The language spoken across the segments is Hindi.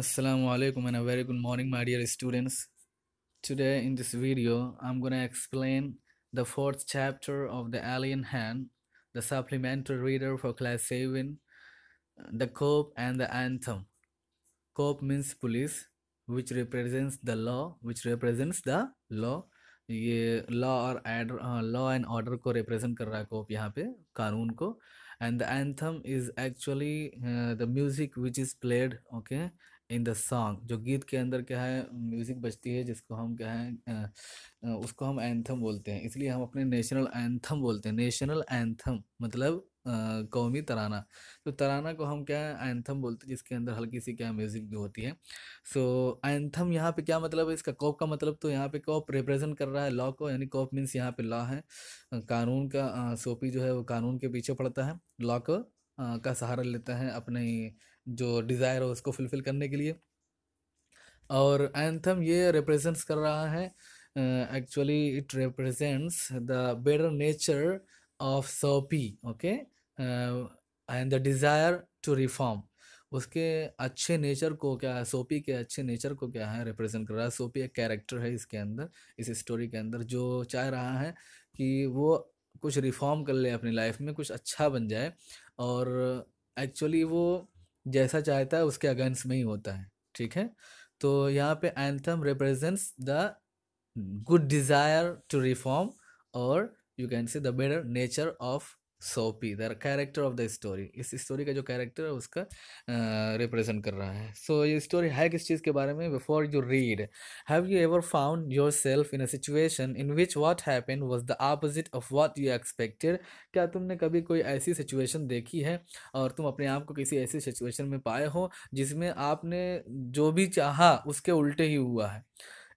Assalamu alaikum and a very good morning my dear students. Today in this video I'm gonna explain the fourth chapter of The Alien Hand, the supplementary reader for class 7, the COPE and the Anthem. COPE means police which represents the law, which represents the law. ये law और एड लॉ एंड ऑर्डर को represent कर रहा है cop यहाँ पे कानून को and the anthem is actually the music which is played. Okay. In the song जो गीत के अंदर क्या है म्यूज़िक बजती है जिसको हम क्या है उसको हम एंथम बोलते हैं इसलिए हम अपने नेशनल एंथम बोलते हैं नेशनल एंथम मतलब कौमी तराना तो तराना को हम क्या है एंथम बोलते हैं जिसके अंदर हल्की सी क्या म्यूज़िक भी होती है सो एंथम यहाँ पे क्या मतलब है इसका कॉप का मतलब तो यहाँ पे कॉप रिप्रेजेंट कर रहा है लॉ को यानी कॉप मीन्स यहाँ पे लॉ है कानून का सोपी जो है वो कानून के पीछे पड़ता है लॉ को का सहारा लेता है अपने जो डिज़ायर हो उसको फुलफ़िल करने के लिए और एंथम ये रिप्रेजेंट्स कर रहा है actually it represents the better nature of Soapy okay and the desire to reform उसके अच्छे नेचर को क्या है सोपी के अच्छे नेचर को क्या है रिप्रेजेंट कर रहा है सोपी एक कैरेक्टर है इसके अंदर इस स्टोरी के अंदर जो चाह रहा है कि वो कुछ रिफॉर्म कर ले अपनी लाइफ में कुछ अच्छा बन जाए और एक्चुअली वो जैसा चाहता है उसके अगेंस्ट में ही होता है ठीक है तो यहाँ पे anthem represents the good desire to reform और you can see the better nature of Soapy the character of the story इस स्टोरी का जो कैरेक्टर है उसका रिप्रेजेंट कर रहा है सो so, ये स्टोरी है किस चीज़ के बारे में before you read have you ever found yourself in a situation in which what happen was the opposite of what you expected क्या तुमने कभी कोई ऐसी सिचुएशन देखी है और तुम अपने आप को किसी ऐसी सिचुएशन में पाए हो जिसमें आपने जो भी चाहा उसके उल्टे ही हुआ है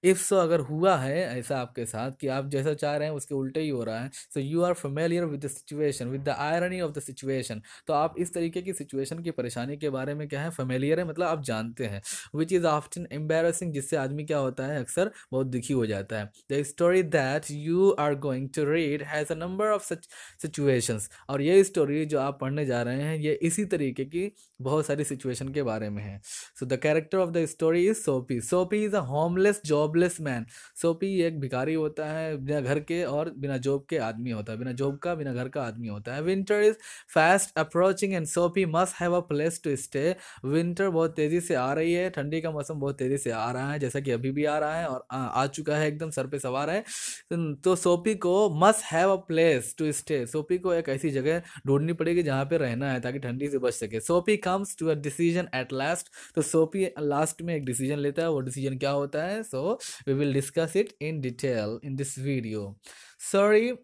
इफ़ सो अगर हुआ है ऐसा आपके साथ कि आप जैसा चाह रहे हैं उसके उल्टे ही हो रहा है so you are familiar with the situation with the irony of the situation तो आप इस तरीके की सिचुएशन की परेशानी के बारे में क्या है फेमेलियर है मतलब आप जानते हैं विच इज़ आफ्टन एम्बेरसिंग जिससे आदमी क्या होता है अक्सर बहुत दुखी हो जाता है the story that you are going to read has a number of such situations और ये स्टोरी जो आप पढ़ने जा रहे हैं ये इसी तरीके की बहुत सारी सिचुएशन के बारे में है so the character of the story is Soapy Soapy is a homeless job jobless man Soapy एक भिखारी होता है बिना घर के और बिना जॉब के आदमी होता है बिना जॉब का बिना घर का आदमी होता है winter is fast approaching and Soapy must have a place to stay winter बहुत तेज़ी से आ रही है ठंडी का मौसम बहुत तेज़ी से आ रहा है जैसा कि अभी भी आ रहा है और आ, हाँ, आ चुका है एकदम सर पे सवार है hmm, तो सोपी को must have a place to stay Soapy को एक ऐसी जगह ढूंढनी पड़ेगी जहाँ पे रहना है ताकि ठंडी से बच सके Soapy comes to a decision at last तो सोपी लास्ट में एक डिसीजन लेता है वो डिसीजन क्या होता है सो so, we will discuss it in detail in this video sorry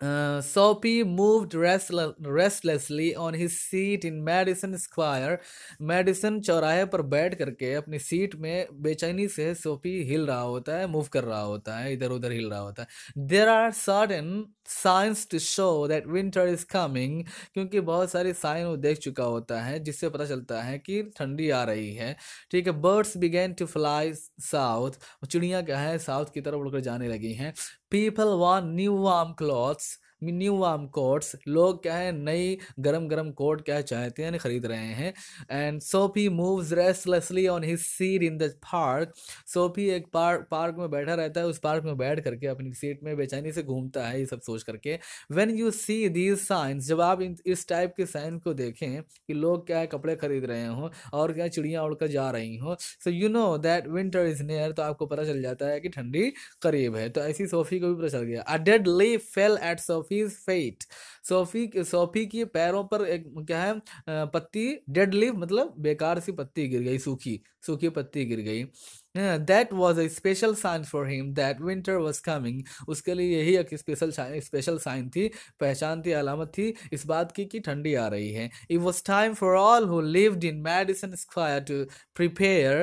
Uh, Soapy moved restle restlessly on his seat in Madison Square. Madison चौराहे पर बैठ करके अपनी सीट में बेचैनी से सोपी हिल रहा होता है मूव कर रहा होता है इधर उधर हिल रहा होता है there are certain signs to show that winter is coming क्योंकि बहुत सारे साइन वो देख चुका होता है जिससे पता चलता है कि ठंडी आ रही है ठीक है birds begin to fly south चिड़िया क्या है साउथ की तरफ उड़कर जाने लगी हैं People wore new warm clothes new warm coats लोग क्या है नई गरम गरम कोट क्या है चाहते हैं खरीद रहे हैं and Soapy moves restlessly on his seat in the park Soapy एक पार्क पार्क में बैठा रहता है उस पार्क में बैठ करके अपनी सीट में बेचैनी से घूमता है ये सब सोच करके when you see these signs जब आप इन इस टाइप के साइंस को देखें कि लोग क्या है कपड़े खरीद रहे हों और क्या चिड़ियाँ उड़कर जा रही हों so you know that winter is near तो आपको पता चल जाता है कि ठंडी करीब है तो ऐसी सोफी को भी पता चल गया a dead leaf fell at Soapy Soapy's fate Soapy Soapy के पैरों पर एक क्या है पत्ती डेड लीव मतलब बेकार सी पत्ती गिर गई सूखी सूखी पत्ती गिर गई that was a special sign for him that winter was coming उसके लिए यही एक स्पेशल स्पेशल साइन थी पहचान थी अलामत थी इस बात की कि ठंडी आ रही है it was time for all who lived in Madison Square to prepare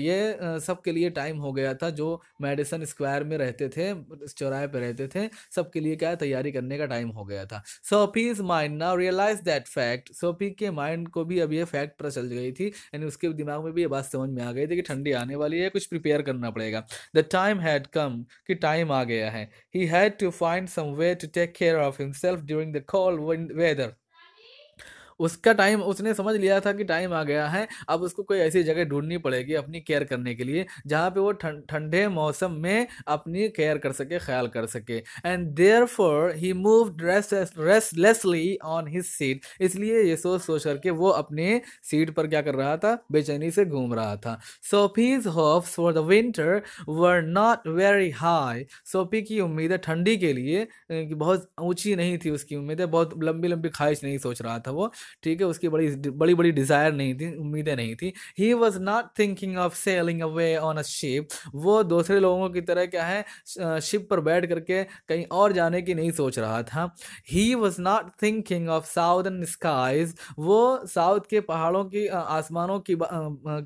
ये सबके लिए टाइम हो गया था जो मेडिसन स्क्वायर में रहते थे चौराहे पर रहते थे सबके लिए क्या तैयारी करने का टाइम हो गया था Soapy is mind now realize that fact Soapy के माइंड को भी अब ये फैक्ट पता चल गई थी यानी उसके दिमाग में भी ये बात समझ में आ गई थी कि ठंडी आने वाली वाली है कुछ प्रिपेयर करना पड़ेगा द टाइम हैड कम कि टाइम आ गया है he had to find some way to take care of himself during the cold weather उसका टाइम उसने समझ लिया था कि टाइम आ गया है अब उसको कोई ऐसी जगह ढूंढनी पड़ेगी अपनी केयर करने के लिए जहाँ पे वो ठंडे थं, मौसम में अपनी केयर कर सके ख्याल कर सके and therefore he move restlessly on his seat इसलिए ये सोच सोच करके वो अपने सीट पर क्या कर रहा था बेचैनी से घूम रहा था Soapy's hopes for the winter were not very high Soapy की उम्मीदें ठंडी के लिए बहुत ऊंची नहीं थी उसकी उम्मीदें बहुत लंबी लंबी ख्वाहिश नहीं सोच रहा था वो ठीक है उसकी बड़ी बड़ी बड़ी डिज़ायर नहीं थी उम्मीदें नहीं थी he was not thinking of sailing away on a ship वो दूसरे लोगों की तरह क्या है शिप पर बैठ करके कहीं और जाने की नहीं सोच रहा था he was not thinking of southern skies वो साउथ के पहाड़ों की आसमानों की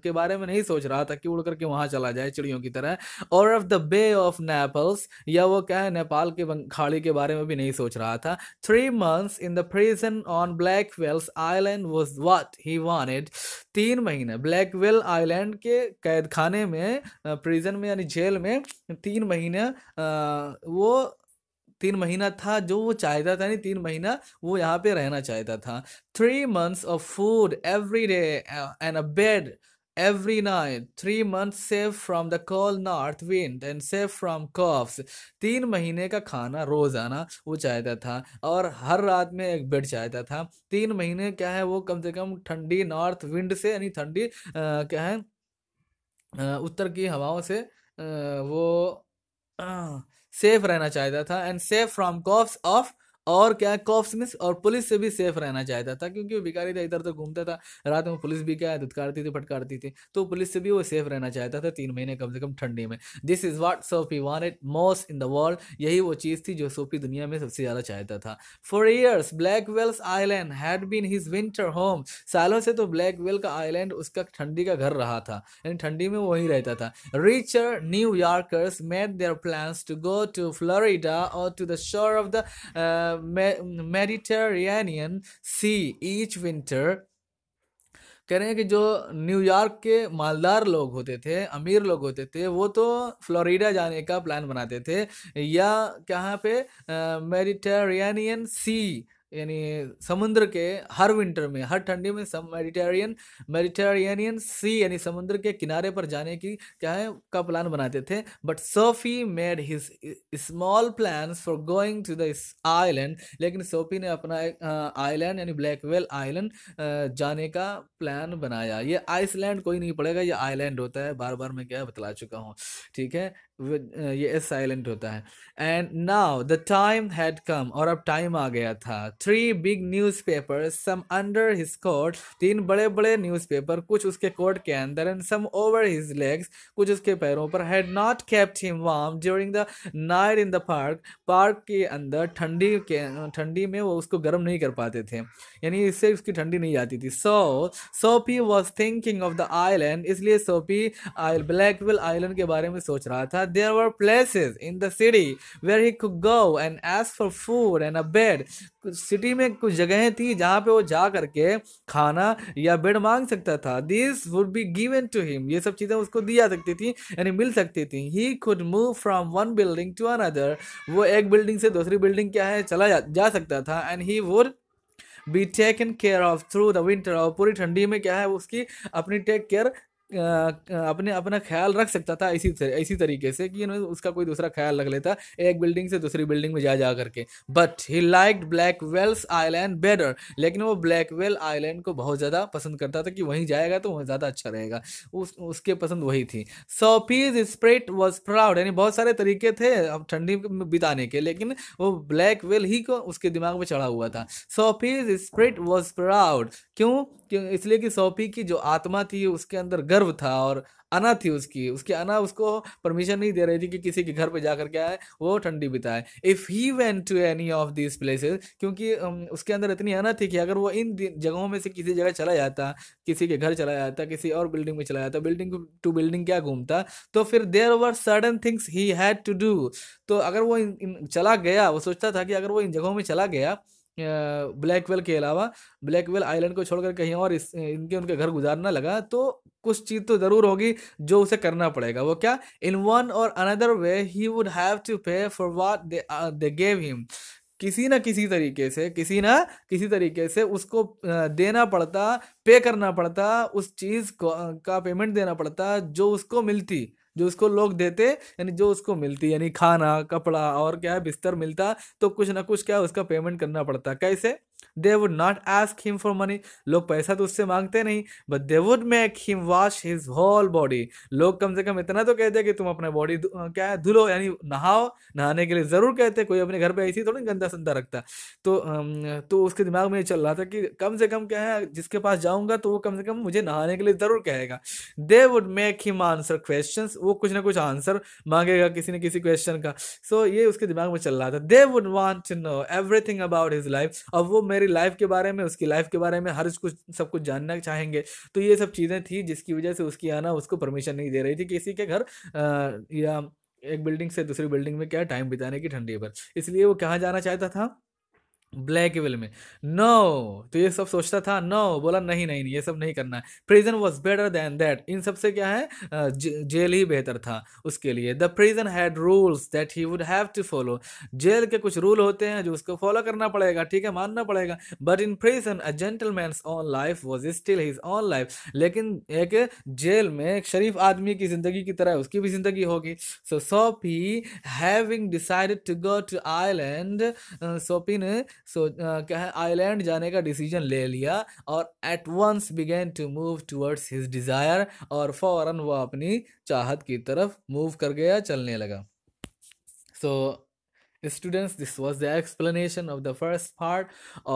के बारे में नहीं सोच रहा था कि उड़ करके वहाँ चला जाए चिड़ियों की तरह और of the Bay of Naples या वो क्या है नेपाल के खाड़ी के बारे में भी नहीं सोच रहा था three months in the prison on Blackwell's Island was what he wanted तीन महीने ब्लैकवेल आइलैंड के कैद खाने में प्रिजन में यानी जेल में तीन महीने वो तीन महीना था जो वो चाहता था नहीं तीन महीना वो यहाँ पे रहना चाहता था three months of food every day and a bed every night three months safe from the cold north wind and safe from coughs तीन महीने का खाना रोज़ाना वो चाहता था और हर रात में एक बेड चाहता था तीन महीने क्या है वो कम से कम ठंडी नॉर्थ विंड से यानी ठंडी क्या है उत्तर की हवाओं से आ, वो सेफ रहना चाहता था and safe from cops of और क्या कॉप्स मिस और पुलिस से भी सेफ रहना चाहता था क्योंकि वो भिखारी था इधर उधर तो घूमता था रात में पुलिस भी क्या धुतकारती थी फटकारती थी तो पुलिस से भी वो सेफ रहना चाहता था तीन महीने कम से कम ठंडी में this is what Soapy wanted most in the world यही वो चीज़ थी जो सोफी दुनिया में सबसे ज़्यादा चाहता था for years Blackwell's Island had been his winter home सालों से तो ब्लैक वेल का आइलैंड उसका ठंडी का घर रहा था यानी ठंडी में वही रहता था richer New Yorkers made their plans to go to Florida और to the shore of the Mediterranean sea each winter कह रहे हैं कि जो न्यूयॉर्क के मालदार लोग होते थे अमीर लोग होते थे वो तो फ्लोरिडा जाने का प्लान बनाते थे या कहाँ पे मेडिटेरेनियन सी यानी समुद्र के हर विंटर में हर ठंडी में सब मेडिटेरियन मेडिटेरियनियन सी यानी समुद्र के किनारे पर जाने की क्या है का प्लान बनाते थे but Soapy made his small plan for going to the island लेकिन सोफी ने अपना आइलैंड यानी ब्लैकवेल आइलैंड जाने का प्लान बनाया ये आइसलैंड कोई नहीं पड़ेगा ये आइलैंड होता है बार बार मैं क्या बतला चुका हूँ ठीक है ये साइलेंट होता है and now the time had come और अब टाइम आ गया था three big newspaper some under his coat तीन बड़े बड़े न्यूज पेपर कुछ उसके कोट के अंदर and some over his legs कुछ उसके पैरों पर had not kept him warm during the night in the park park के अंदर ठंडी के ठंडी में वो उसको गर्म नहीं कर पाते थे यानी इससे उसकी ठंडी नहीं आती थी so Soapy was thinking of the island इसलिए सोपी ब्लैक ब्लैकवेल आइलैंड के बारे में सोच रहा था there were places in the city where he go and ask for food and a bed city में कुछ जगहें थी जहाँ पे वो जा करके खाना या बेड मांग सकता था this would be given to him ये सब चीज़ें उसको दी जा सकती थी यानी मिल सकती थी he could move from one building to another वो एक बिल्डिंग से दूसरी बिल्डिंग क्या है चला जा, जा सकता था and he would be taken care of through the winter और पूरी ठंडी में क्या है उसकी अपनी टेक केयर अपने अपना ख्याल रख सकता था इसी तर, इसी तरीके से कि उसका कोई दूसरा ख्याल रख लेता एक बिल्डिंग से दूसरी बिल्डिंग में जा जा करके but he like Blackwell's Island better लेकिन वो ब्लैक वेल आइलैंड को बहुत ज़्यादा पसंद करता था कि वहीं जाएगा तो वह ज़्यादा अच्छा रहेगा उस उसके पसंद वही थी सोफीज स्प्रेट वॉज प्राउड यानी बहुत सारे तरीके थे अब ठंडी में बिताने के लेकिन वो ब्लैक वेल ही को उसके दिमाग में चढ़ा हुआ था सोफीज स्प्रेट वॉज प्राउड क्यों क्यों इसलिए कि सौपी की जो आत्मा थी उसके अंदर गर्व था और अना थी उसकी उसकी अना उसको परमिशन नहीं दे रही थी कि किसी के घर पे जाकर क्या है वो ठंडी बिताए if he went to any of this places क्योंकि उसके अंदर इतनी अना थी कि अगर वो इन जगहों में से किसी जगह चला जाता किसी के घर चला जाता किसी और बिल्डिंग में चला जाता बिल्डिंग टू बिल्डिंग क्या घूमता तो फिर there were certain things he had to do तो अगर वो इन, इन, चला गया वो सोचता था कि अगर वो इन जगहों में चला गया ब्लैकवेल के अलावा ब्लैकवेल आइलैंड को छोड़कर कहीं और इस इनके उनके घर गुजारना लगा तो कुछ चीज़ तो ज़रूर होगी जो उसे करना पड़ेगा वो क्या इन वन और another way he would have to pay for what they gave him किसी ना किसी तरीके से किसी ना किसी तरीके से उसको देना पड़ता पे करना पड़ता उस चीज़ को का पेमेंट देना पड़ता जो उसको मिलती जो उसको लोग देते यानी जो उसको मिलती यानी खाना कपड़ा और क्या है बिस्तर मिलता तो कुछ ना कुछ क्या उसका पेमेंट करना पड़ता कैसे they would not ask him for money लोग पैसा तो उससे मांगते नहीं but they would make him wash his whole body लोग कम से कम इतना तो कहते हैं कि तुम अपने बॉडी क्या है धुलो यानी नहाओ नहाने के लिए ज़रूर कहते कोई अपने घर पर ऐसी थोड़ी गंदा संदा रखता तो तो उसके दिमाग में ये चल रहा था कि कम से कम क्या है जिसके पास जाऊँगा तो वो कम से कम मुझे नहाने के लिए ज़रूर कहेगा they would make him answer question वो कुछ ना कुछ आंसर मांगेगा किसी न किसी क्वेश्चन का सो so, ये उसके दिमाग में चल रहा था they would want to know everything about his life और वो मेरी लाइफ के बारे में उसकी लाइफ के बारे में हर कुछ सब कुछ जानना चाहेंगे तो ये सब चीज़ें थी जिसकी वजह से उसकी आना उसको परमिशन नहीं दे रही थी किसी के घर या एक बिल्डिंग से दूसरी बिल्डिंग में क्या टाइम बिताने की ठंडी पर इसलिए वो कहाँ जाना चाहता था ब्लैक विल में नो no! तो ये सब सोचता था नो no! बोला नहीं नहीं ये सब नहीं करना है prison was better than that इन सबसे क्या है जेल ही बेहतर था उसके लिए the prison had rules that he would have to follow जेल के कुछ रूल होते हैं जो उसको फॉलो करना पड़ेगा ठीक है मानना पड़ेगा but in prison a gentleman own life was still his own life लेकिन एक जेल में एक शरीफ आदमी की जिंदगी की तरह उसकी भी जिंदगी होगी so Soapy having decided to go to island Soapy ने सो uh, क्या है आईलैंड जाने का डिसीजन ले लिया और at once began to move towards his desire और फौरन वो अपनी चाहत की तरफ मूव कर गया चलने लगा so students this was the explanation of the first part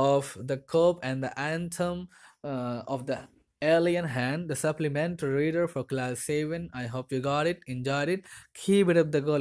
of the cop and the anthem of the alien hand the supplement reader for class seven I hope you got it and enjoy it की बिट ऑफ द गर्ल